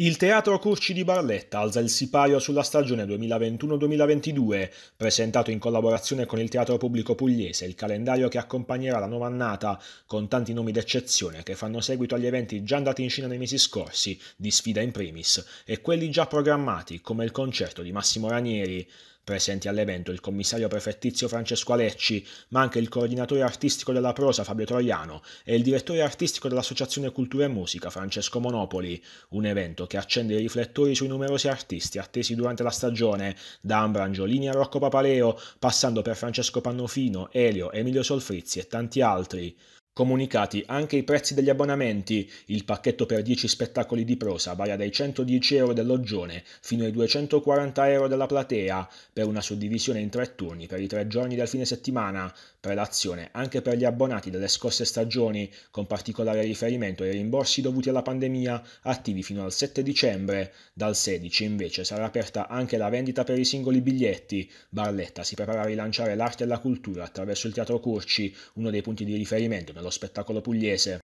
Il Teatro Curci di Barletta alza il sipario sulla stagione 2021-2022, presentato in collaborazione con il Teatro Pubblico Pugliese, il calendario che accompagnerà la nuova annata con tanti nomi d'eccezione che fanno seguito agli eventi già andati in Cina nei mesi scorsi, di sfida in primis, e quelli già programmati, come il concerto di Massimo Ranieri. Presenti all'evento il commissario prefettizio Francesco Alecci, ma anche il coordinatore artistico della prosa Fabio Troiano e il direttore artistico dell'Associazione Cultura e Musica Francesco Monopoli, un evento che accende i riflettori sui numerosi artisti attesi durante la stagione, da Ambra Angiolini a Rocco Papaleo, passando per Francesco Pannofino, Elio, Emilio Solfrizzi e tanti altri comunicati anche i prezzi degli abbonamenti. Il pacchetto per 10 spettacoli di prosa varia dai 110 euro del loggione fino ai 240 euro della platea, per una suddivisione in tre turni per i tre giorni del fine settimana, prelazione anche per gli abbonati delle scorse stagioni, con particolare riferimento ai rimborsi dovuti alla pandemia, attivi fino al 7 dicembre. Dal 16 invece sarà aperta anche la vendita per i singoli biglietti. Barletta si prepara a rilanciare l'arte e la cultura attraverso il Teatro Curci, uno dei punti di riferimento nello spettacolo pugliese